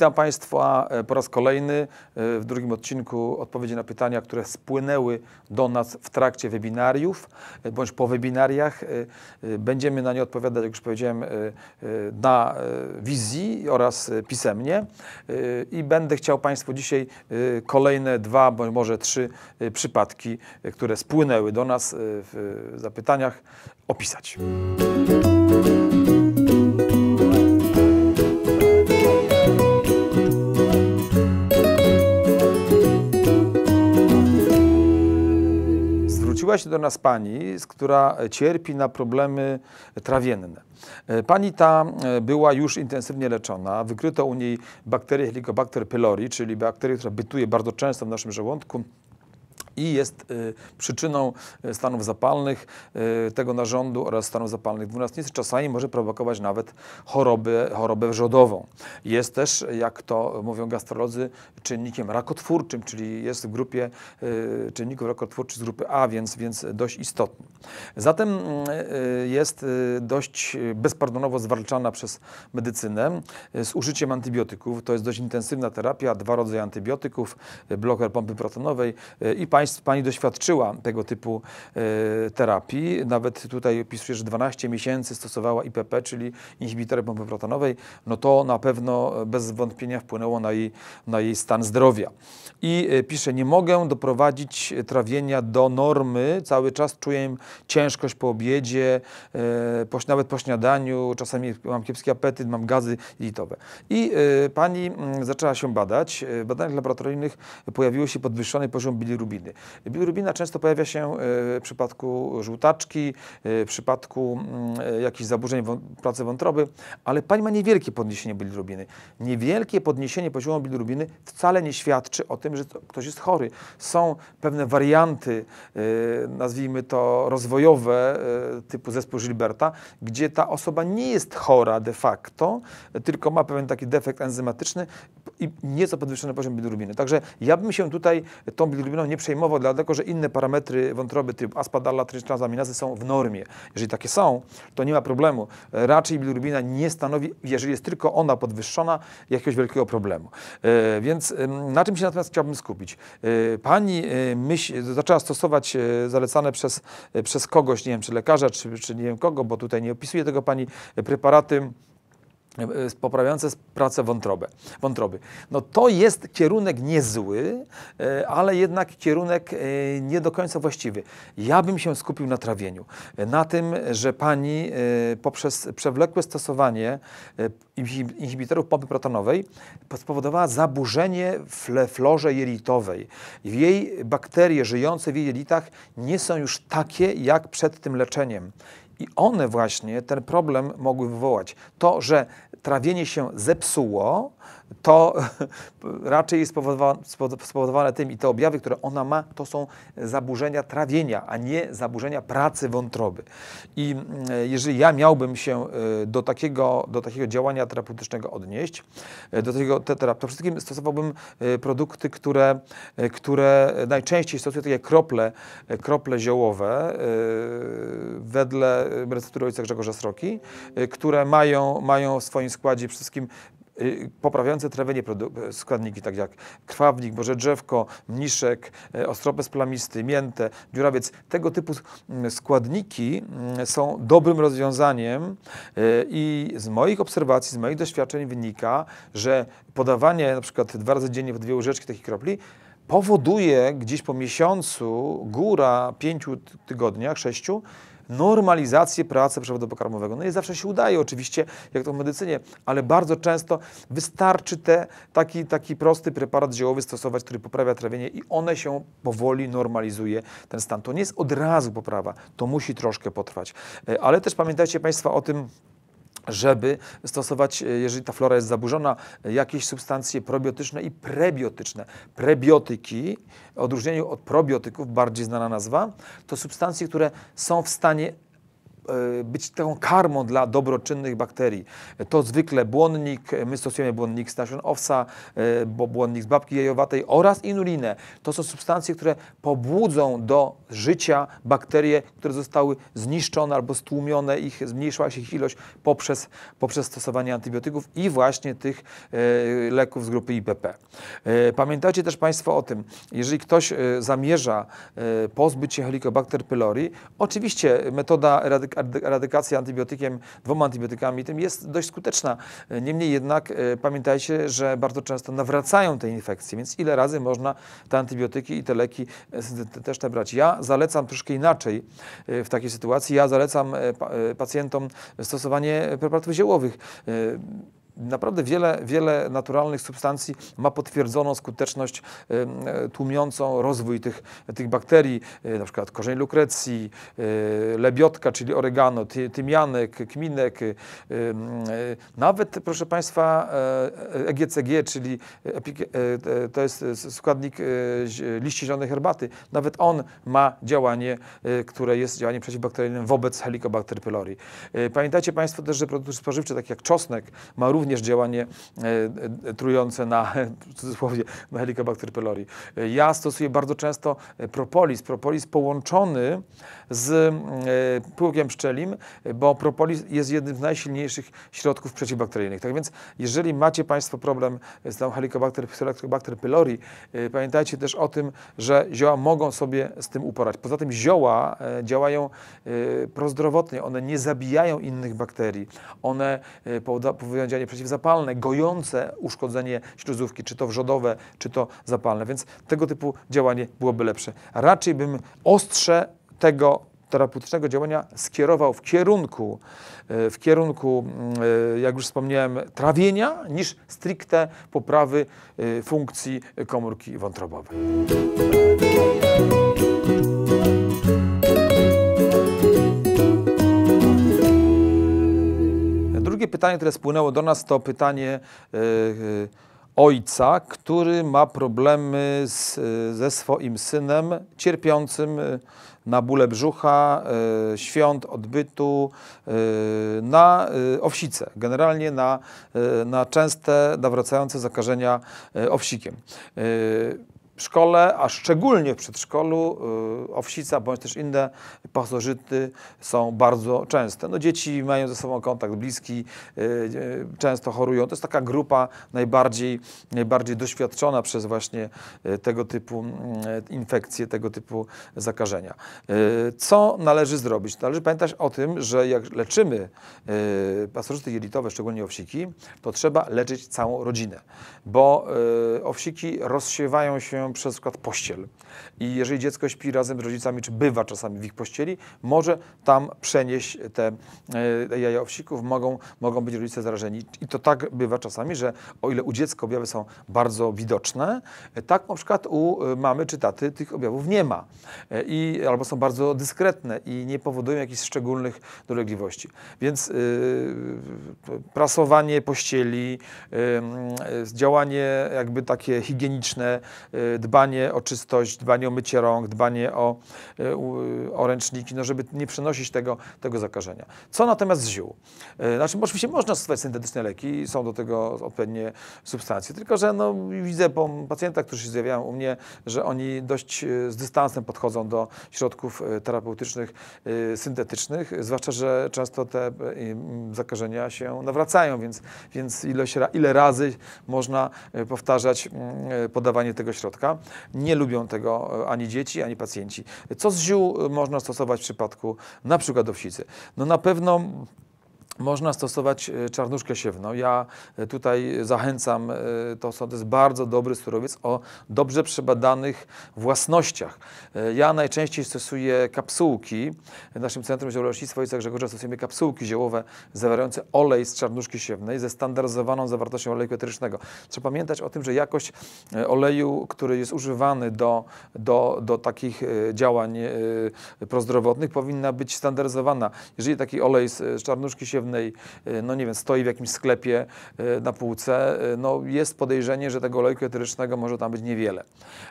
Witam Państwa e, po raz kolejny e, w drugim odcinku odpowiedzi na pytania, które spłynęły do nas w trakcie webinariów e, bądź po webinariach. Będziemy na nie odpowiadać, jak już powiedziałem, na wizji oraz pisemnie. I będę chciał Państwu dzisiaj kolejne dwa, bądź może trzy przypadki, które spłynęły do nas w zapytaniach, opisać. Zwróciła się do nas pani, która cierpi na problemy trawienne. E, pani ta e, była już intensywnie leczona. Wykryto u niej bakterię Helicobacter pylori, czyli bakterię, która bytuje bardzo często w naszym żołądku i jest y, przyczyną y, stanów zapalnych y, tego narządu oraz stanów zapalnych dwunastnicy. Czasami może prowokować nawet chorobę, chorobę wrzodową. Jest też, jak to mówią gastrolodzy, czynnikiem rakotwórczym, czyli jest w grupie czynników rakotwórczych z grupy A, więc, więc dość istotny. Zatem mm, e, e, jest e, dość bezpardonowo zwalczana przez medycynę z użyciem antybiotyków. To jest dość intensywna terapia, dwa rodzaje antybiotyków, bloker pompy protonowej i państw, pani doświadczyła tego typu terapii. Nawet tutaj opisuje, że 12 miesięcy stosowała IPP, czyli inhibitory pompy protonowej. No to na pewno bez wątpienia wpłynęło na jej, na jej stan zdrowia. I pisze, nie mogę doprowadzić trawienia do normy, cały czas czuję ciężkość po obiedzie, e, nawet po śniadaniu, czasami mam kiepski apetyt, mam gazy jelitowe. I e, pani mm, zaczęła się badać. E, w badaniach laboratoryjnych pojawiły się podwyższony poziom bilirubiny. Bilirubina często pojawia się w przypadku żółtaczki, w przypadku mm, jakichś zaburzeń pracy wątroby, ale pani ma niewielkie podniesienie bilirubiny. Niewielkie podniesienie poziomu bilirubiny wcale nie świadczy o tym, że ktoś jest chory. Są pewne warianty, nazwijmy to, rozwiązania, rozwojowe e, typu zespół Gilberta, gdzie ta osoba nie jest chora de facto, tylko ma pewien taki defekt enzymatyczny, i nieco podwyższony poziom bilirubiny. Także ja bym się tutaj tą bilirubiną nie przejmował, dlatego że inne parametry wątroby typu aspadala, transminazy są w normie. Jeżeli takie są, to nie ma problemu. Raczej bilirubina nie stanowi, jeżeli jest tylko ona podwyższona, jakiegoś wielkiego problemu. E, więc na czym się natomiast chciałbym skupić? E, pani e, myśl, zaczęła stosować zalecane przez, przez kogoś, nie wiem, czy lekarza, czy, czy nie wiem kogo, bo tutaj nie opisuje tego pani preparaty E, poprawiające pracę wątroby. wątroby. No to jest kierunek niezły, e, ale jednak kierunek e, nie do końca właściwy. Ja bym się skupił na trawieniu. Na tym, że pani poprzez przewlekłe stosowanie inhibitorów pompy protonowej spowodowała zaburzenie w florze jelitowej. Jej bakterie żyjące w jej jelitach nie są już takie jak przed tym leczeniem. I one właśnie ten problem mogły wywołać. To, że trawienie się zepsuło, to raczej jest spowodowane tym i te objawy, które ona ma, to są zaburzenia trawienia, a nie zaburzenia pracy wątroby. I mm, jeżeli ja miałbym się e, do takiego, do takiego działania terapeutycznego odnieść, e, do tego terapii, to wszystkim stosowałbym e, produkty, które, które najczęściej stosuję, takie krople, krople ziołowe wedle receptury ojca Grzegorza Sroki, które mają, mają w swoim składzie przede wszystkim Y, poprawiające trawienie e, składniki, tak jak krwawnik, boże drzewko, mniszek, e, ostropes plamisty, mięte, dziurawiec. Tego typu składniki są dobrym rozwiązaniem e, i z moich obserwacji, z moich doświadczeń wynika, że podawanie na przykład dwa razy dziennie po dwie łyżeczki takich kropli powoduje gdzieś po miesiącu, góra pięciu tygodniach, sześciu, normalizację pracy przewodu pokarmowego. No nie zawsze się udaje oczywiście, jak to w medycynie, ale bardzo często wystarczy te, taki, taki prosty preparat ziołowy stosować, który poprawia trawienie i one się powoli normalizuje ten stan. To nie jest od razu poprawa, to musi troszkę potrwać. E, ale też pamiętajcie Państwo o tym, żeby stosować, e, jeżeli ta flora jest zaburzona, e, jakieś substancje probiotyczne i prebiotyczne. Prebiotyki, w odróżnieniu od probiotyków, bardziej znana nazwa, to substancje, które są w stanie E, być taką karmą dla dobroczynnych bakterii. To zwykle błonnik, e, my stosujemy błonnik z nasion owsa, e, błonnik z babki jajowatej oraz inulinę. To są substancje, które pobudzą do życia bakterie, które zostały zniszczone albo stłumione, ich, zmniejszyła się ich ilość poprzez, poprzez stosowanie antybiotyków i właśnie tych leków z grupy IPP. Pamiętajcie też Państwo o tym, jeżeli ktoś zamierza pozbyć się Helicobacter pylori, oczywiście metoda radykalna eradykacja antybiotykiem, dwoma antybiotykami, tym jest dość skuteczna. Niemniej jednak e, pamiętajcie, że bardzo często nawracają te infekcje, więc ile razy można te antybiotyki i te leki e, też te brać. Ja zalecam troszkę inaczej e, w takiej sytuacji. Ja zalecam pacjentom stosowanie preparatów ziołowych. Naprawdę wiele, wiele naturalnych substancji ma potwierdzoną skuteczność e, tłumiącą rozwój tych, tych bakterii, e, na przykład korzeń lukrecji, e, lebiotka, czyli oregano, tymianek, kminek, nawet proszę Państwa EGCG, czyli to jest składnik liści zielonej herbaty, nawet on ma działanie, które jest działaniem przeciwbakteryjnym wobec Helicobacter pylori. Pamiętajcie Państwo też, że produkty spożywcze, takie jak czosnek, ma również również działanie e, e, trujące na, w cudzysłowie, na Helicobacter pylori. Ja stosuję bardzo często e, propolis, propolis połączony z pyłkiem pszczelim, bo propolis jest jednym z najsilniejszych środków przeciwbakteryjnych. Tak więc, jeżeli macie Państwo problem z tą Helicobacter, Helicobacter pylori, pamiętajcie też o tym, że zioła mogą sobie z tym uporać. Poza tym zioła działają prozdrowotnie, one nie zabijają innych bakterii, one powodują działanie przeciwbakteryjne, przeciwzapalne, gojące uszkodzenie śluzówki, czy to wrzodowe, czy to zapalne. Więc tego typu działanie byłoby lepsze. Raczej bym ostrze tego terapeutycznego działania skierował w kierunku, e, w kierunku, mm, e, jak już wspomniałem, trawienia, niż stricte poprawy e, funkcji komórki wątrobowej. pytanie, które spłynęło do nas, to pytanie e, e, ojca, który ma problemy z, e, ze swoim synem cierpiącym na bóle brzucha, świąt, odbytu, na owsice, generalnie na, na częste nawracające zakażenia owsikiem. W szkole, a szczególnie w przedszkolu, y, owsica bądź też inne pasożyty są bardzo częste. No, dzieci mają ze sobą kontakt bliski, y, y, często chorują. To jest taka grupa najbardziej, najbardziej doświadczona przez właśnie tego typu mm, e, infekcje, tego typu zakażenia. Co należy zrobić? Należy pamiętać o tym, że jak leczymy pasożyty jelitowe, szczególnie owsiki, to trzeba leczyć całą rodzinę, bo owsiki rozsiewają się przez przykład pościel. I jeżeli dziecko śpi razem z rodzicami, czy bywa czasami w ich pościeli, może tam przenieść te e, jaja owsików, mogą, mogą być rodzice zarażeni. I to tak bywa czasami, że o ile u dziecka objawy są bardzo widoczne, e, tak na przykład u e, mamy czy taty tych objawów nie ma. I, albo są bardzo dyskretne i nie powodują jakichś szczególnych dolegliwości. Więc yy, prasowanie pościeli, yy, działanie jakby takie higieniczne, dbanie o czystość, dbanie o mycie rąk, dbanie o, e, o ręczniki, no żeby nie przenosić tego, tego zakażenia. Co natomiast z ziół? E, znaczy, oczywiście można stosować syntetyczne leki, są do tego odpowiednie substancje, tylko że no, widzę po pacjentach, którzy się zjawiają u mnie, że oni dość e, z dystansem podchodzą do środków terapeutycznych syntetycznych, zwłaszcza, że często te zakażenia się nawracają, więc, więc ilość, ile razy można powtarzać mm, podawanie tego środka środka. Nie lubią tego e, ani dzieci, ani pacjenci. Co z ziół e, można stosować w przypadku na przykład owsicy? No na pewno można stosować e, czarnuszkę siewną. Ja e, tutaj zachęcam, e, to, są, jest bardzo dobry surowiec o dobrze przebadanych własnościach. Ja najczęściej stosuję kapsułki. W naszym Centrum Zielorośnictwa i Grzegorza stosujemy kapsułki ziołowe zawierające olej z czarnuszki siewnej ze standaryzowaną zawartością oleju eterycznego. Trzeba pamiętać o tym, że jakość oleju, który jest używany do, do, do takich działań prozdrowotnych powinna być standaryzowana. Jeżeli taki olej z czarnuszki siewnej E, no nie wiem, stoi w jakimś sklepie e, na półce, e, no jest podejrzenie, że tego olejku eterycznego może tam być niewiele.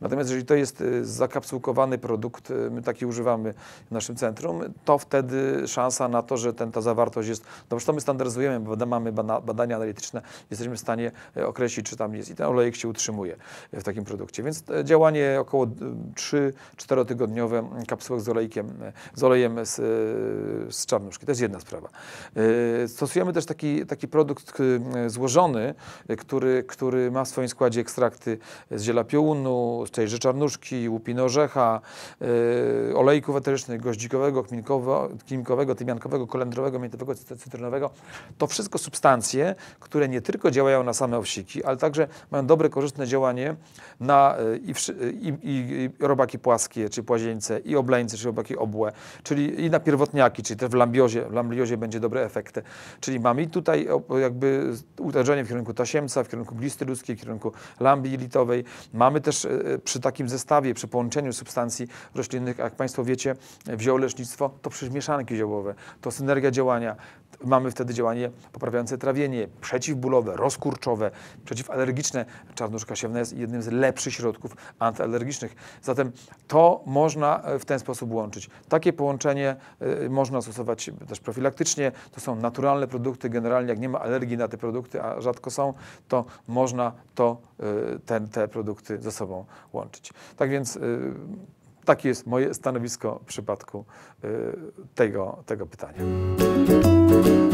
Natomiast jeżeli to jest zakapsułkowany produkt, my taki używamy w naszym centrum, to wtedy szansa na to, że ten, ta zawartość jest, no to my standaryzujemy, bo mamy badania analityczne, jesteśmy w stanie określić, czy tam jest i ten olejek się utrzymuje w takim produkcie. Więc działanie około 3-4 tygodniowe kapsułek z olejkiem, z olejem z, z czarnuszki. To jest jedna sprawa. Y, stosujemy też taki, taki produkt y, złożony, y, który, który ma w swoim składzie ekstrakty z ziela piołunu, z tejże czarnuszki, łupin olejków eterycznych, goździkowego, kminkowo, kminkowego, tymiankowego, kolendrowego, miętowego, cytrynowego. To wszystko substancje, które nie tylko działają na same owsiki, ale także mają dobre, korzystne działanie na i, i, i robaki płaskie, czy płazieńce, i obleńce, czy robaki obłe, czyli i na pierwotniaki, czyli też w lambiozie, w lambiozie będzie dobry efekt Czyli mamy tutaj jakby uderzenie w kierunku tasiemca, w kierunku glisty ludzkiej, w kierunku lambii litowej. Mamy też e, e, przy takim zestawie, przy połączeniu substancji roślinnych, jak Państwo wiecie, wziął lecznictwo, to przecież mieszanki ziołowe, to synergia działania, Mamy wtedy działanie poprawiające trawienie, przeciwbólowe, rozkurczowe, przeciwalergiczne. Czarnuszka siewna jest jednym z lepszych środków antyalergicznych. Zatem to można e, w ten sposób łączyć. Takie połączenie e, można stosować też profilaktycznie. To są naturalne produkty. Generalnie jak nie ma alergii na te produkty, a rzadko są, to można to, e, te, te produkty ze sobą łączyć. Tak więc takie jest moje stanowisko w przypadku tego, tego pytania. thank you